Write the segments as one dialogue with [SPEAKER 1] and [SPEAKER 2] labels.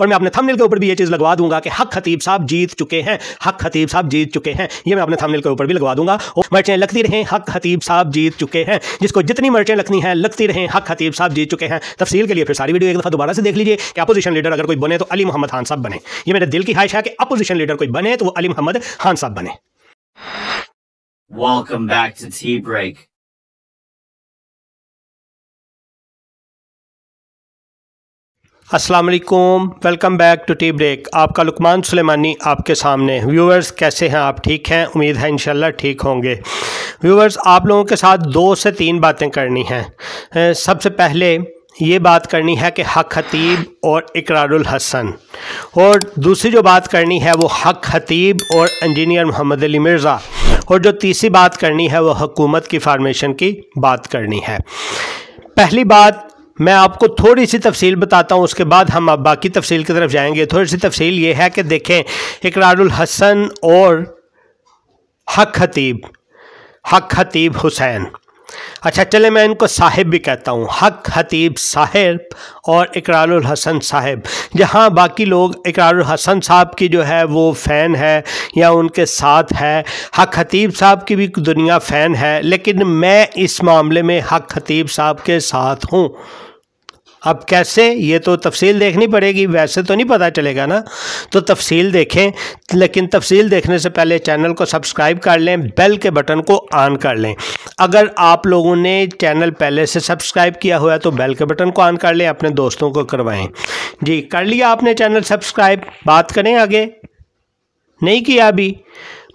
[SPEAKER 1] और मैं अपने थंबनेल के ऊपर भी ये चीज़ लगवा दूंगा कि हक खतीब साहब जीत चुके हैं हक खतीब साहब जीत चुके हैं ये मैं अपने थंबनेल के ऊपर भी लगवा दूंगा और मर्चें लगती रहें हक खतीब साहब जीत चुके हैं जिसको जितनी मर्चें लगनी है लगती रहें हक खतीब साहब जीत चुके हैं तफसील के लिए फिर सारी वीडियो एक दफ़ा दोबारा से देख लीजिए कि अपोजिशन लीडर अगर कोई बने तो अली मोहम्मद खान साहब बने ये मेरे दिल की ख्वाहिश है कि अपोजिशन लीडर कोई बने तो वो अली मोहम्मद खान साहब बने Welcome back to Tea Break. अस्सलाम वालेकुम welcome back to tea break आपका लुकमान सुलेमानी आपके सामने व्यूअर्स कैसे हैं आप ठीक हैं उम्मीद है इंशाल्लाह ठीक होंगे व्यूअर्स आप लोगों के साथ दो से तीन बातें करनी हैं सबसे पहले ये बात करनी है कि हक हतीब और इकरारुल हसन और दूसरी जो बात करनी है वो हक हतीब और इंजीनियर मोहम्मद अली मिर्ज़ा और जो तीसरी बात करनी है वो हकूमत की फार्मेशन की बात करनी है पहली बात मैं आपको थोड़ी सी तफसील बताता हूँ उसके बाद हम अब बाकी तफसील की तरफ जाएंगे थोड़ी सी तफसील ये है कि देखें इकरारुल हसन और हक खतीब हक खतीब हुसैन अच्छा चले मैं इनको साहिब भी कहता हूँ हक हतीब साहिब और इकरारुल हसन साहिब जहाँ बाकी लोग इकरारुल हसन साहब की जो है वो फ़ैन है या उनके साथ है हक हतीब साहब की भी दुनिया फ़ैन है लेकिन मैं इस मामले में हक हतीब साहब के साथ हूँ अब कैसे ये तो तफसील देखनी पड़ेगी वैसे तो नहीं पता चलेगा ना तो तफसील देखें लेकिन तफसील देखने से पहले चैनल को सब्सक्राइब कर लें बेल के बटन को ऑन कर लें अगर आप लोगों ने चैनल पहले से सब्सक्राइब किया हुआ तो बेल के बटन को ऑन कर लें अपने दोस्तों को करवाएं जी कर लिया आपने चैनल सब्सक्राइब बात करें आगे नहीं किया अभी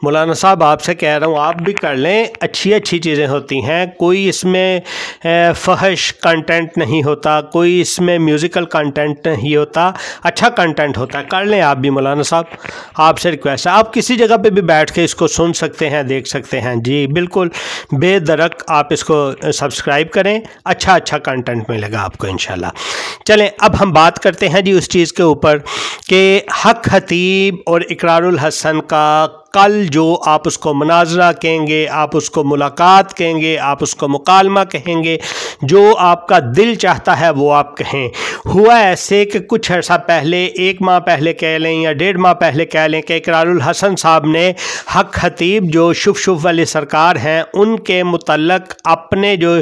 [SPEAKER 1] मौलाना साहब आपसे कह रहा हूँ आप भी कर लें अच्छी अच्छी चीज़ें होती हैं कोई इसमें फहश कंटेंट नहीं होता कोई इसमें म्यूज़िकल कंटेंट नहीं होता अच्छा कंटेंट होता है कर लें आप भी मौलाना साहब आपसे रिक्वेस्ट है आप किसी जगह पे भी बैठ के इसको सुन सकते हैं देख सकते हैं जी बिल्कुल बेदरक आप इसको सब्सक्राइब करें अच्छा अच्छा कंटेंट मिलेगा आपको इन चलें अब हम बात करते हैं जी उस चीज़ के ऊपर कि हक हतीब और इकरारुल हसन का कल जो आप उसको मनाजरा कहेंगे आप उसको मुलाकात कहेंगे आप उसको मुकालमा कहेंगे जो आपका दिल चाहता है वो आप कहें हुआ ऐसे कि कुछ अर्सा पहले एक माह पहले कह लें या डेढ़ माह पहले कह लें कि इकरारुल हसन साहब ने हक हतीब जो शुभ शुभ वाली सरकार हैं उनके मुतलक अपने जो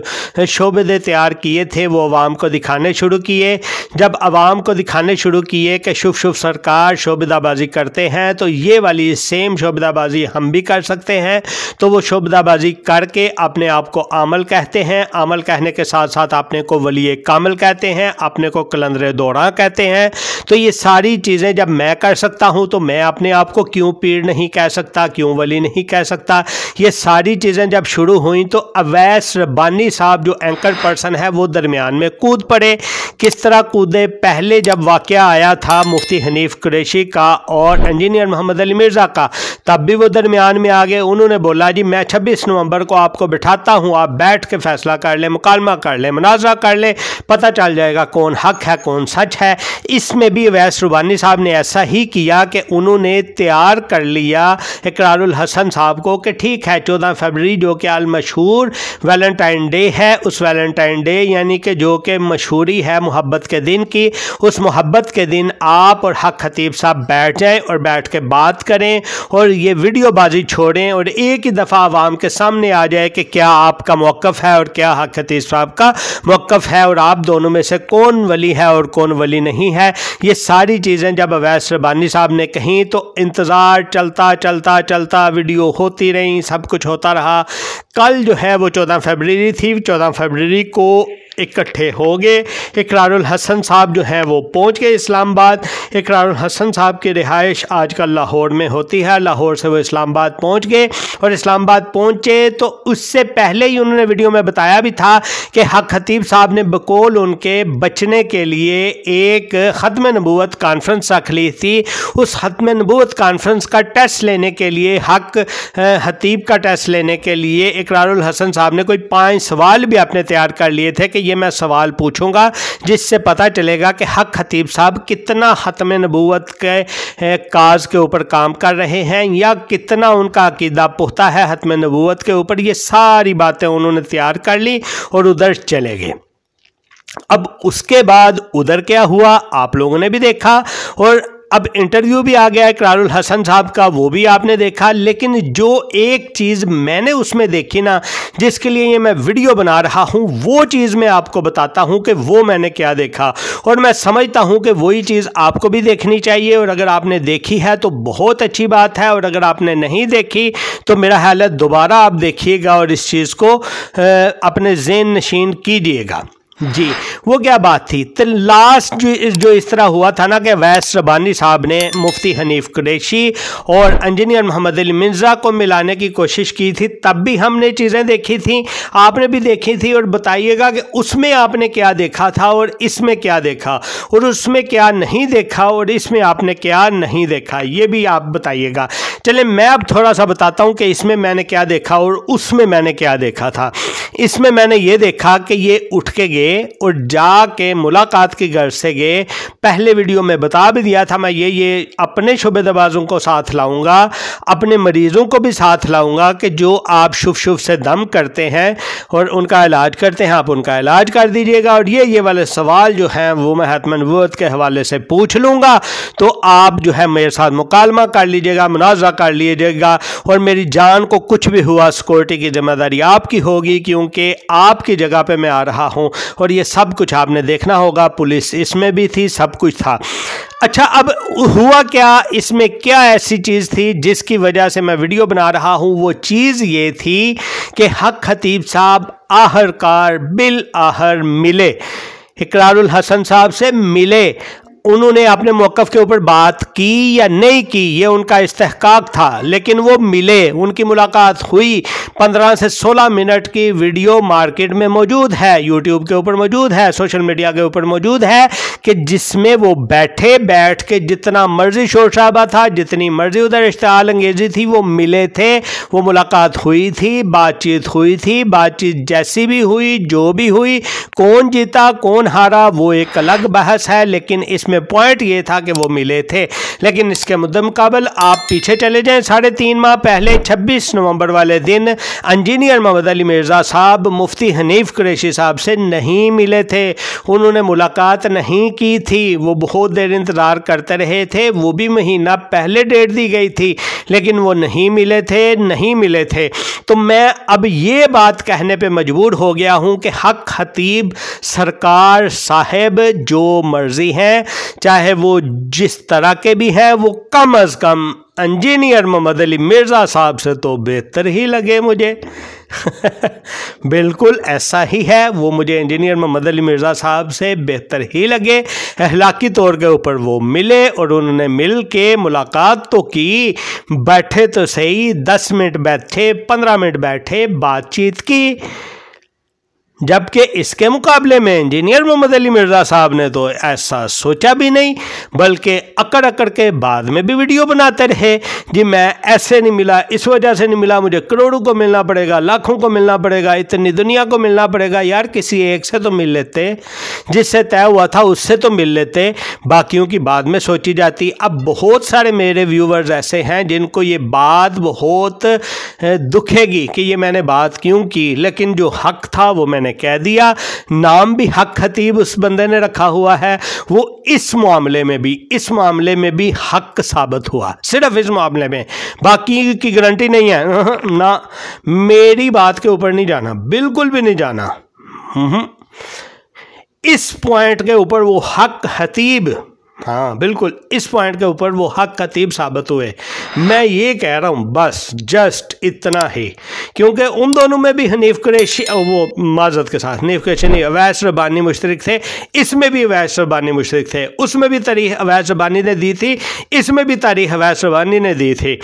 [SPEAKER 1] शोबे तैयार किए थे वो आवाम को दिखाने शुरू किए जब आवाम को दिखाने शुरू किए कि शुभ शुभ सरकार शोबेदाबाजी करते हैं तो ये वाली सेम शोब शोबदाबाजी हम भी कर सकते हैं तो वो शोबदाबाजी करके अपने आप को आमल कहते हैं आमल कहने के साथ साथ अपने को वली कामल कहते हैं अपने को कलंदर दौड़ा कहते हैं तो ये सारी चीज़ें जब मैं कर सकता हूँ तो मैं अपने आप को क्यों पीर नहीं कह सकता क्यों वली नहीं कह सकता ये सारी चीज़ें जब शुरू हुई तो अवैस रब्बानी साहब जो एंकर पर्सन है वो दरमियान में कूद पड़े किस तरह कूदे पहले जब वाक़ आया था मुफ्ती हनीफ कुरेशी का और इंजीनियर मोहम्मद अली मिर्ज़ा का तब भी वो दरमियान में आ गए उन्होंने बोला जी मैं छब्बीस नवंबर को आपको बिठाता हूँ आप बैठ के फैसला कर लें मुकालमा कर लें मुनाजरा कर लें पता चल जाएगा कौन हक है कौन सच है इसमें भी अवैस रूबानी साहब ने ऐसा ही किया कि उन्होंने तैयार कर लिया इकरारसन साहब को कि ठीक है चौदह फरवरी जो कि अलमशहूर वैलेंटाइन डे है उस वैलेंटाइन डे यानी कि जो कि मशहूरी है मोहब्बत के दिन की उस मोहब्बत के दिन आप और हक खतीब साहब बैठ जाएँ और बैठ के बात करें और ये वीडियोबाजी छोड़ें और एक ही दफ़ा आवाम के सामने आ जाए कि क्या आपका मौक़ है और क्या हक हतीस साहब का मौक़ है और आप दोनों में से कौन वली है और कौन वली नहीं है ये सारी चीज़ें जब अवैस रबानी साहब ने कहीं तो इंतज़ार चलता चलता चलता वीडियो होती रही सब कुछ होता रहा कल जो है वो चौदह फरवरी थी चौदह फरवरी को इकट्ठे हो गए इकरारुल हसन साहब जो हैं वो पहुंच गए इस्लामाबाद इकरारुल हसन साहब की रिहाइश आजकल लाहौर में होती है लाहौर से वो इस्लामाबाद पहुंच गए और इस्लामाबाद पहुंचे तो उससे पहले ही उन्होंने वीडियो में बताया भी था कि हक खतीब साहब ने बकोल उनके बचने के लिए एक ख़त्म नबूत कॉन्फ्रेंस रख ली थी उस ख़त्म नबूत कॉन्फ्रेंस का टेस्ट लेने के लिए हक हतीब का टेस्ट लेने के लिए इकरारुल हसन साहब ने कोई पाँच सवाल भी अपने तैयार कर लिए थे कि ये मैं सवाल पूछूंगा जिससे पता चलेगा कि हक खतीब साहब कितना हतम नबूत के काज के ऊपर काम कर रहे हैं या कितना उनका अकीदा पुख्ता है हतम नबूत के ऊपर ये सारी बातें उन्होंने तैयार कर ली और उधर चले गए अब उसके बाद उधर क्या हुआ आप लोगों ने भी देखा और अब इंटरव्यू भी आ गया है करारुल हसन साहब का वो भी आपने देखा लेकिन जो एक चीज़ मैंने उसमें देखी ना जिसके लिए ये मैं वीडियो बना रहा हूँ वो चीज़ मैं आपको बताता हूँ कि वो मैंने क्या देखा और मैं समझता हूँ कि वही चीज़ आपको भी देखनी चाहिए और अगर आपने देखी है तो बहुत अच्छी बात है और अगर आपने नहीं देखी तो मेरा ख्याल है दोबारा आप देखिएगा और इस चीज़ को अपने जेन नशीन कीजिएगा जी वो क्या बात थी तो लास्ट जो, जो इस तरह हुआ था ना कि वैस रबानी साहब ने मुफ्ती हनीफ कुरेशी और इंजीनियर मोहम्मद अली मिर्ज़ा को मिलाने की कोशिश की थी तब भी हमने चीज़ें देखी थी आपने भी देखी थी और बताइएगा कि उसमें आपने क्या देखा था और इसमें क्या देखा और उसमें क्या नहीं देखा और इसमें आपने क्या नहीं देखा ये भी आप बताइएगा चलिए मैं अब थोड़ा सा बताता हूँ कि इसमें मैंने क्या देखा और उसमें मैंने क्या देखा था इसमें मैंने ये देखा कि ये उठ के गए और जा के मुलाकात की घर से गए पहले वीडियो में बता भी दिया था मैं ये ये अपने दबाज़ों को साथ लाऊंगा अपने मरीज़ों को भी साथ लाऊंगा कि जो आप शुभ शुभ से दम करते हैं और उनका इलाज करते हैं आप उनका इलाज कर दीजिएगा और ये ये वाले सवाल जो हैं वो मैं हतमन वत के हवाले से पूछ लूँगा तो आप जो है मेरे साथ मुकालमा कर लीजिएगा मुनाजा कर लीजिएगा और मेरी जान को कुछ भी हुआ सिक्योरिटी की जिम्मेदारी आपकी होगी क्योंकि आपकी जगह पर मैं आ रहा हूँ और ये सब कुछ आपने देखना होगा पुलिस इसमें भी थी सब कुछ था अच्छा अब हुआ क्या इसमें क्या ऐसी चीज़ थी जिसकी वजह से मैं वीडियो बना रहा हूँ वो चीज़ ये थी कि हक खतीब साहब आहरकार बिल आहर मिले इकरारुल हसन साहब से मिले उन्होंने अपने मौक़ के ऊपर बात की या नहीं की ये उनका इस्तेकाक था लेकिन वो मिले उनकी मुलाकात हुई पंद्रह से सोलह मिनट की वीडियो मार्केट में मौजूद है यूट्यूब के ऊपर मौजूद है सोशल मीडिया के ऊपर मौजूद है कि जिसमें वो बैठे बैठ के जितना मर्जी शोर शराबा था जितनी मर्जी उधर इश्तहाल अंगेजी थी वो मिले थे वो मुलाकात हुई थी बातचीत हुई थी बातचीत जैसी भी हुई जो भी हुई कौन जीता कौन हारा वो एक अलग बहस है लेकिन इसमें में पॉइंट ये था कि वो मिले थे लेकिन इसके मुद्दे मुकाबल आप पीछे चले जाएं साढ़े तीन माह पहले छब्बीस नवंबर वाले दिन इंजीनियर मोहम्मद अली मिर्ज़ा साहब मुफ्ती हनीफ कुरेशी साहब से नहीं मिले थे उन्होंने मुलाकात नहीं की थी वो बहुत देर इंतज़ार करते रहे थे वो भी महीना पहले डेट दी गई थी लेकिन वो नहीं मिले थे नहीं मिले थे तो मैं अब ये बात कहने पर मजबूर हो गया हूँ कि हक हतीब सरकार साहेब जो मर्जी हैं चाहे वो जिस तरह के भी हैं वो कम अज़ कम इंजीनियर मोहम्मद अली मिर्ज़ा साहब से तो बेहतर ही लगे मुझे बिल्कुल ऐसा ही है वो मुझे इंजीनियर मोहम्मद अली मिर्ज़ा साहब से बेहतर ही लगे अखलाकी तौर के ऊपर वो मिले और उन्होंने मिल के मुलाकात तो की बैठे तो सही दस मिनट बैठे पंद्रह मिनट बैठे बातचीत की जबकि इसके मुकाबले में इंजीनियर मोहम्मद अली मिर्ज़ा साहब ने तो ऐसा सोचा भी नहीं बल्कि अकड़ अकड़ के बाद में भी वीडियो बनाते रहे जी मैं ऐसे नहीं मिला इस वजह से नहीं मिला मुझे करोड़ों को मिलना पड़ेगा लाखों को मिलना पड़ेगा इतनी दुनिया को मिलना पड़ेगा यार किसी एक से तो मिल लेते जिससे तय हुआ था उससे तो मिल लेते बाकियों की बाद में सोची जाती अब बहुत सारे मेरे व्यूवर्स ऐसे हैं जिनको ये बात बहुत दुखेगी कि ये मैंने बात क्यों की लेकिन जो हक था वो मैंने ने कह दिया नाम भी हक खतीब उस बंदे ने रखा हुआ है वो इस मामले में भी इस मामले में भी हक साबित हुआ सिर्फ इस मामले में बाकी की गारंटी नहीं है ना मेरी बात के ऊपर नहीं जाना बिल्कुल भी नहीं जाना हम्म। इस पॉइंट के ऊपर वो हक हतीब हाँ बिल्कुल इस पॉइंट के ऊपर वो हक कतीब साबित हुए मैं ये कह रहा हूँ बस जस्ट इतना ही क्योंकि उन दोनों में भी हनीफ कुरेशी वो माजत के साथ हनीफ कुरेश नहीं अवैस रबानी मुशरक थे इसमें भी अवैस रबानी मुशरक थे उसमें भी तारीख अवैस रबानी ने दी थी इसमें भी तारीख अवैस रबानी ने दी थी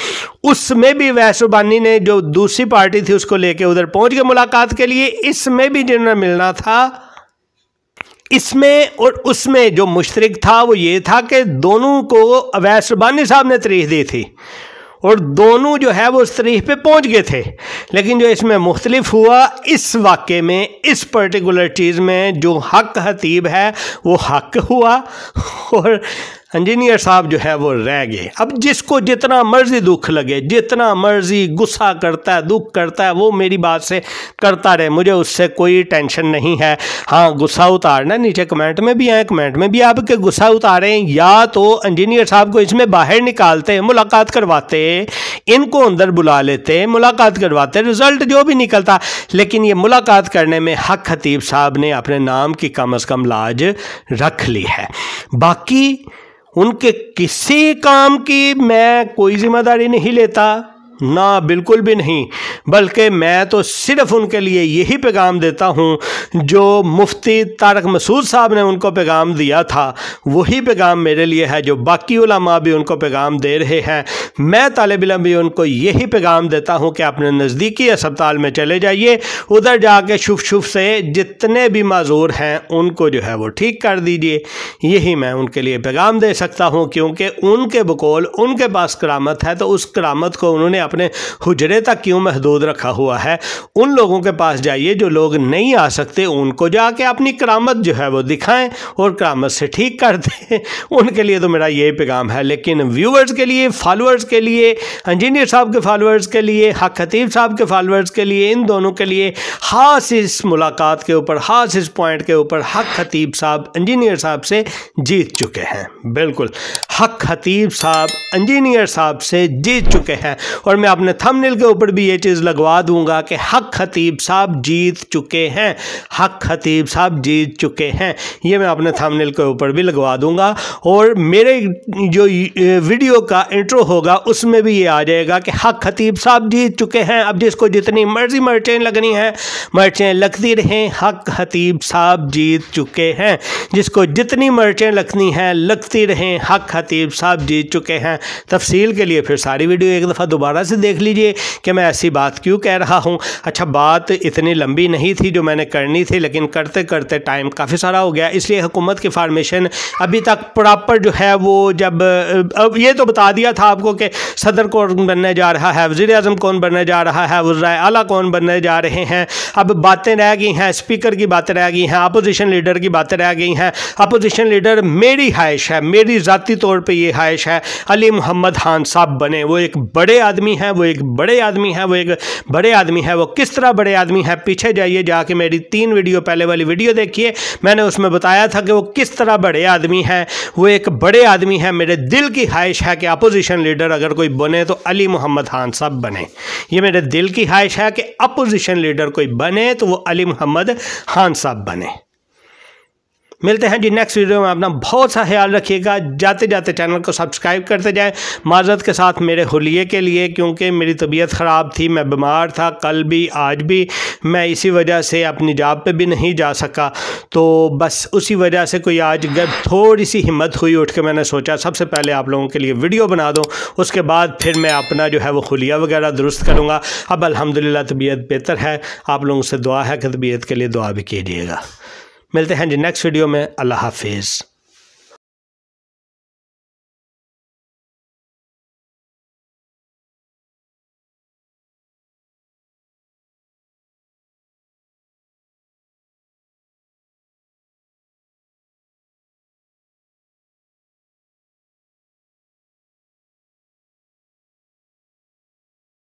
[SPEAKER 1] उसमें भी अवैस रबानी ने जो दूसरी पार्टी थी उसको लेके उधर पहुँच के मुलाकात के लिए इसमें भी जिन्हें मिलना था इसमें और उसमें जो मुश्तरक था वो ये था कि दोनों को अवैस रबानी साहब ने तरीह दी थी और दोनों जो है वो उस तरीह पे पहुंच गए थे लेकिन जो इसमें मुख्तलिफ हुआ इस वाक़े में इस पर्टिकुलर चीज़ में जो हक हतीब है वो हक हुआ और इंजीनियर साहब जो है वो रह गए अब जिसको जितना मर्जी दुख लगे जितना मर्जी गुस्सा करता है दुख करता है वो मेरी बात से करता रहे मुझे उससे कोई टेंशन नहीं है हाँ गुस्सा उतारना नीचे कमेंट में भी आए कमेंट में भी आपके गुस्सा उतारें या तो इंजीनियर साहब को इसमें बाहर निकालते मुलाकात करवाते इनको अंदर बुला लेते मुलाकात करवाते रिजल्ट जो भी निकलता लेकिन ये मुलाकात करने में हक खतीब साहब ने अपने नाम की कम अज़ कम लाज रख ली है बाकी उनके किसी काम की मैं कोई जिम्मेदारी नहीं लेता ना बिल्कुल भी नहीं बल्कि मैं तो सिर्फ उनके लिए यही पैगाम देता हूँ जो मुफ्ती तारक मसूद साहब ने उनको पैगाम दिया था वही पैगाम मेरे लिए है जो बाकी उलमा भी उनको पैगाम दे रहे हैं मैं तालब इलम भी उनको यही पैगाम देता हूँ कि अपने नज़दीकी अस्पताल में चले जाइए उधर जाके शुभ शुभ से जितने भी मज़ूर हैं उनको जो है वो ठीक कर दीजिए यही मैं उनके लिए पैगाम दे सकता हूँ क्योंकि उनके बकौल उनके पास करामत है तो उस करामत को उन्होंने आपने हुजरे तक क्यों महदूद रखा हुआ है उन लोगों के पास जाइए जो लोग नहीं आ सकते उनको जाके अपनी करामत जो है वो दिखाएं और करामत से ठीक कर दें उनके लिए तो मेरा ये पैगाम है लेकिन व्यूअर्स के लिए फॉलोअर्स के लिए इंजीनियर साहब के फॉलोअर्स के लिए हक खतीब साहब के फॉलोअर्स के लिए इन दोनों के लिए खास इस मुलाकात के ऊपर खास इस पॉइंट के ऊपर हक खतीब साहब इंजीनियर साहब से जीत चुके हैं बिल्कुल हक खतीब साहब इंजीनियर साहब से जीत चुके हैं और मैं अपने थंबनेल के ऊपर भी ये चीज़ लगवा दूंगा कि हक खतीब साहब जीत चुके हैं हक खतीब साहब जीत चुके हैं ये मैं अपने थंबनेल के ऊपर भी लगवा दूंगा और मेरे जो वीडियो का इंट्रो होगा उसमें भी ये आ जाएगा कि हक खतीब साहब जीत चुके हैं अब जिसको जितनी मर्जी मर्चें लगनी हैं मर्चें लगती रहें हक खतीब साहब जीत चुके हैं जिसको जितनी मर्चें लगनी हैं लगती रहें हक खतीब साहब जीत चुके हैं तफसील के लिए फिर सारी वीडियो एक दफ़ा दोबारा से देख लीजिए कि मैं ऐसी बात क्यों कह रहा हूँ अच्छा बात इतनी लंबी नहीं थी जो मैंने करनी थी लेकिन करते करते टाइम काफ़ी सारा हो गया इसलिए हुकूमत की फार्मेशन अभी तक प्रॉपर जो है वो जब अब ये तो बता दिया था आपको कि सदर कौन बनने जा रहा है वज़ी अजम कौन बनने जा रहा है वज्रा अला कौन बनने जा रहे हैं अब बातें रह गई हैं स्पीकर की बातें रह गई हैं अपोजिशन लीडर की बातें रह गई हैं अपोजिशन लीडर मेरी हाइश है मेरी ज़ाती तौर पर यह हाइश है अली मोहम्मद खान साहब बने वो एक बड़े आदमी आदमी है वो एक बड़े आदमी है वो एक बड़े आदमी है वो किस तरह बड़े आदमी है पीछे जाइए जाके मेरी तीन वीडियो पहले वाली वीडियो देखिए मैंने उसमें बताया था कि वो किस तरह बड़े आदमी है वो एक बड़े आदमी है मेरे दिल की ख्वाहिश है कि अपोजिशन लीडर अगर कोई बने तो अली मोहम्मद खान साहब बने ये मेरे दिल की ख्वाहिश है कि अपोजिशन लीडर कोई बने तो वो अली मोहम्मद खान साहब बने मिलते हैं जी नेक्स्ट वीडियो में अपना बहुत सा ख्याल रखिएगा जाते जाते चैनल को सब्सक्राइब करते जाएं माजरत के साथ मेरे हुलिये के लिए क्योंकि मेरी तबीयत ख़राब थी मैं बीमार था कल भी आज भी मैं इसी वजह से अपनी जॉब पे भी नहीं जा सका तो बस उसी वजह से कोई आज जब थोड़ी सी हिम्मत हुई उठ के मैंने सोचा सबसे पहले आप लोगों के लिए वीडियो बना दूँ उसके बाद फिर मैं अपना जो है वो खुलिया वगैरह दुरुस्त करूँगा अब अलहमदिल्ला तबीयत बेहतर है आप लोगों से दुआ है कि तबीयत के लिए दुआ भी कीजिएगा मिलते हैं जी नेक्स्ट वीडियो में अल्लाह हाफिज़